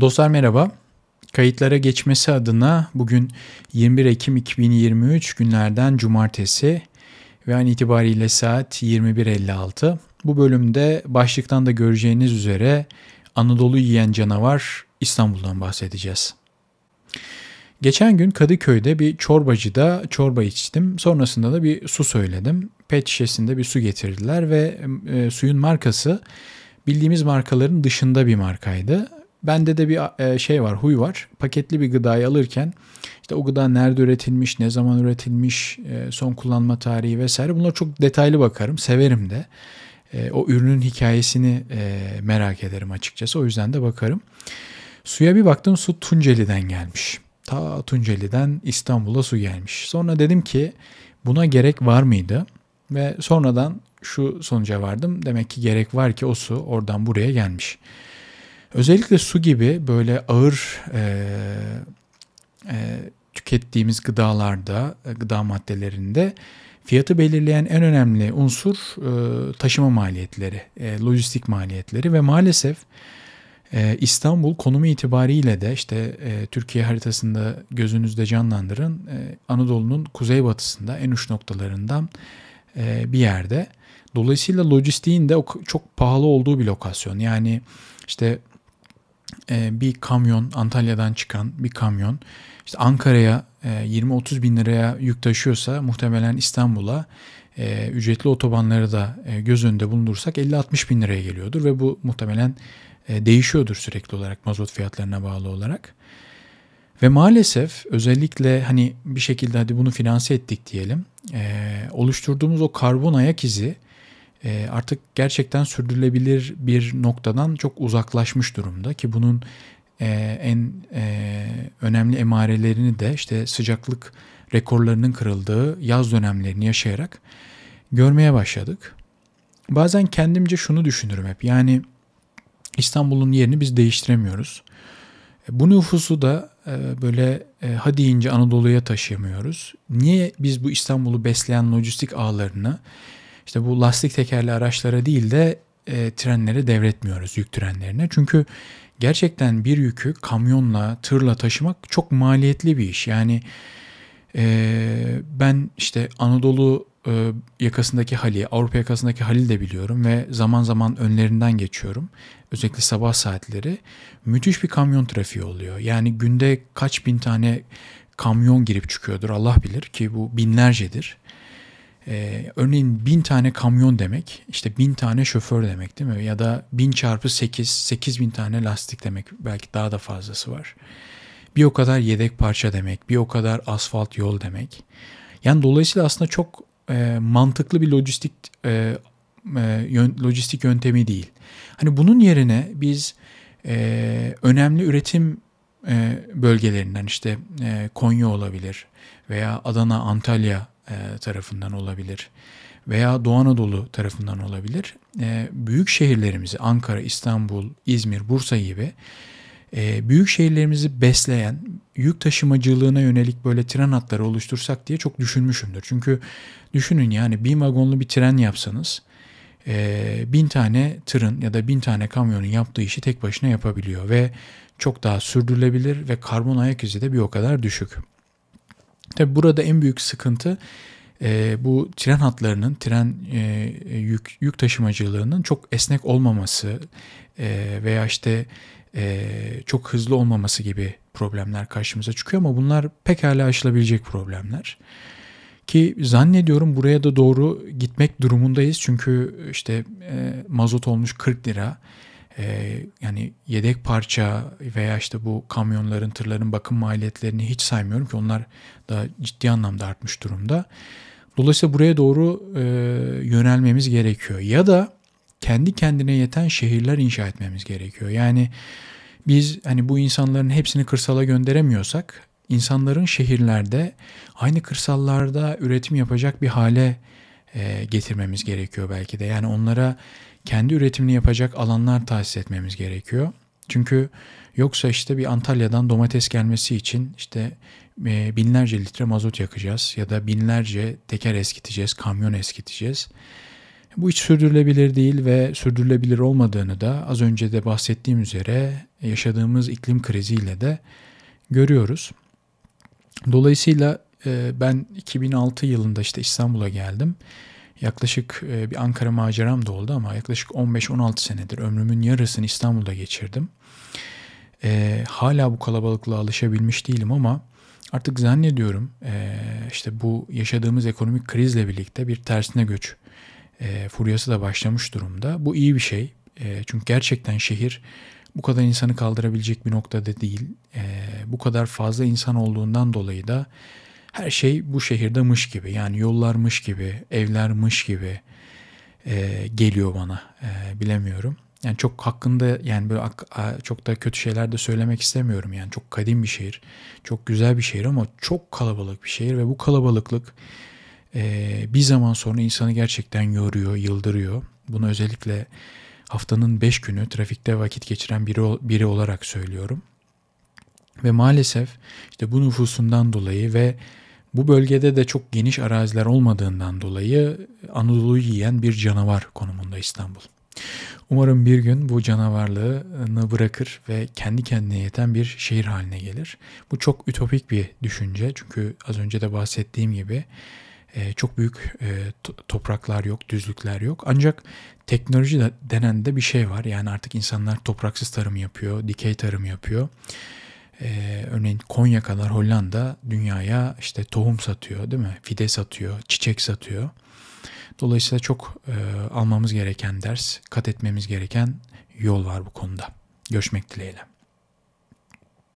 Dostlar merhaba. Kayıtlara geçmesi adına bugün 21 Ekim 2023 günlerden cumartesi ve an itibariyle saat 21.56. Bu bölümde başlıktan da göreceğiniz üzere Anadolu yiyen canavar İstanbul'dan bahsedeceğiz. Geçen gün Kadıköy'de bir çorbacıda çorba içtim. Sonrasında da bir su söyledim. Pet şişesinde bir su getirdiler ve e, suyun markası bildiğimiz markaların dışında bir markaydı. Bende de bir e, şey var, huy var. Paketli bir gıdayı alırken işte o gıda nerede üretilmiş, ne zaman üretilmiş, e, son kullanma tarihi vesaire bunlara çok detaylı bakarım. Severim de. E, o ürünün hikayesini merak ederim açıkçası. O yüzden de bakarım. Suya bir baktım su Tunceli'den gelmiş. Ta Tunceli'den İstanbul'a su gelmiş. Sonra dedim ki buna gerek var mıydı? Ve sonradan şu sonuca vardım. Demek ki gerek var ki o su oradan buraya gelmiş. Özellikle su gibi böyle ağır e, e, tükettiğimiz gıdalarda, e, gıda maddelerinde fiyatı belirleyen en önemli unsur e, taşıma maliyetleri, e, lojistik maliyetleri ve maalesef e, İstanbul konumu itibariyle de işte e, Türkiye haritasında gözünüzde canlandırın e, Anadolu'nun kuzeybatısında en uç noktalarından e, bir yerde. Dolayısıyla lojistiğin de çok pahalı olduğu bir lokasyon. Yani işte ee, bir kamyon Antalya'dan çıkan bir kamyon işte Ankara'ya 20-30 e, bin liraya yük taşıyorsa muhtemelen İstanbul'a e, ücretli otobanları da e, göz önünde bulundursak 50-60 bin liraya geliyordur ve bu muhtemelen değişiyordur sürekli olarak mazot fiyatlarına bağlı olarak. Ve maalesef özellikle hani bir şekilde hadi bunu finanse ettik diyelim. oluşturduğumuz o karbon ayak izi e, artık gerçekten sürdürülebilir bir noktadan çok uzaklaşmış durumda ki bunun e, en e, önemli emarelerini de işte sıcaklık rekorlarının kırıldığı yaz dönemlerini yaşayarak görmeye başladık. Bazen kendimce şunu düşünürüm hep yani İstanbul'un yerini biz değiştiremiyoruz. E, bu nüfusu da e, böyle e, hadi ince Anadolu'ya taşıyamıyoruz. Niye biz bu İstanbul'u besleyen lojistik ağlarını işte bu lastik tekerli araçlara değil de e, trenlere devretmiyoruz yük trenlerine. Çünkü gerçekten bir yükü kamyonla, tırla taşımak çok maliyetli bir iş. Yani e, ben işte Anadolu e, yakasındaki hali, Avrupa yakasındaki hali de biliyorum ve zaman zaman önlerinden geçiyorum. Özellikle sabah saatleri müthiş bir kamyon trafiği oluyor. Yani günde kaç bin tane kamyon girip çıkıyordur Allah bilir ki bu binlercedir e, örneğin bin tane kamyon demek işte bin tane şoför demek değil mi? Ya da bin çarpı sekiz, sekiz bin tane lastik demek belki daha da fazlası var. Bir o kadar yedek parça demek, bir o kadar asfalt yol demek. Yani dolayısıyla aslında çok e, mantıklı bir lojistik e, e, yön, lojistik yöntemi değil. Hani bunun yerine biz e, önemli üretim e, bölgelerinden işte e, Konya olabilir veya Adana, Antalya e, tarafından olabilir veya Doğu Anadolu tarafından olabilir. E, büyük şehirlerimizi Ankara, İstanbul, İzmir, Bursa gibi e, büyük şehirlerimizi besleyen yük taşımacılığına yönelik böyle tren hatları oluştursak diye çok düşünmüşümdür. Çünkü düşünün yani bin vagonlu bir tren yapsanız bin tane tırın ya da bin tane kamyonun yaptığı işi tek başına yapabiliyor ve çok daha sürdürülebilir ve karbon ayak izi de bir o kadar düşük. Tabi burada en büyük sıkıntı e, bu tren hatlarının, tren e, e, yük, yük taşımacılığının çok esnek olmaması e, veya işte e, çok hızlı olmaması gibi problemler karşımıza çıkıyor ama bunlar pekala aşılabilecek problemler. Ki zannediyorum buraya da doğru gitmek durumundayız çünkü işte e, mazot olmuş 40 lira, e, yani yedek parça veya işte bu kamyonların, tırların bakım maliyetlerini hiç saymıyorum ki onlar da ciddi anlamda artmış durumda. Dolayısıyla buraya doğru e, yönelmemiz gerekiyor. Ya da kendi kendine yeten şehirler inşa etmemiz gerekiyor. Yani biz hani bu insanların hepsini kırsala gönderemiyorsak insanların şehirlerde aynı kırsallarda üretim yapacak bir hale e, getirmemiz gerekiyor belki de. Yani onlara kendi üretimini yapacak alanlar tahsis etmemiz gerekiyor. Çünkü yoksa işte bir Antalya'dan domates gelmesi için işte e, binlerce litre mazot yakacağız ya da binlerce teker eskiteceğiz, kamyon eskiteceğiz. Bu hiç sürdürülebilir değil ve sürdürülebilir olmadığını da az önce de bahsettiğim üzere yaşadığımız iklim kriziyle de görüyoruz. Dolayısıyla ee, ben 2006 yılında işte İstanbul'a geldim. Yaklaşık e, bir Ankara maceram da oldu ama yaklaşık 15-16 senedir ömrümün yarısını İstanbul'da geçirdim. Ee, hala bu kalabalıkla alışabilmiş değilim ama artık zannediyorum e, işte bu yaşadığımız ekonomik krizle birlikte bir tersine göç e, furyası da başlamış durumda. Bu iyi bir şey çünkü gerçekten şehir bu kadar insanı kaldırabilecek bir noktada değil. Bu kadar fazla insan olduğundan dolayı da her şey bu şehirde mış gibi. Yani yollarmış gibi, evlermiş gibi e, geliyor bana. E, bilemiyorum. Yani çok hakkında yani böyle çok da kötü şeyler de söylemek istemiyorum. Yani çok kadim bir şehir. Çok güzel bir şehir ama çok kalabalık bir şehir ve bu kalabalıklık e, bir zaman sonra insanı gerçekten yoruyor, yıldırıyor. Bunu özellikle haftanın 5 günü trafikte vakit geçiren biri, biri olarak söylüyorum. Ve maalesef işte bu nüfusundan dolayı ve bu bölgede de çok geniş araziler olmadığından dolayı Anadolu'yu yiyen bir canavar konumunda İstanbul. Umarım bir gün bu canavarlığını bırakır ve kendi kendine yeten bir şehir haline gelir. Bu çok ütopik bir düşünce çünkü az önce de bahsettiğim gibi e, çok büyük e, topraklar yok, düzlükler yok. Ancak teknoloji denen de bir şey var. Yani artık insanlar topraksız tarım yapıyor, dikey tarım yapıyor. Ee, örneğin Konya kadar Hollanda dünyaya işte tohum satıyor değil mi? Fide satıyor, çiçek satıyor. Dolayısıyla çok e, almamız gereken ders, kat etmemiz gereken yol var bu konuda. Görüşmek dileğiyle.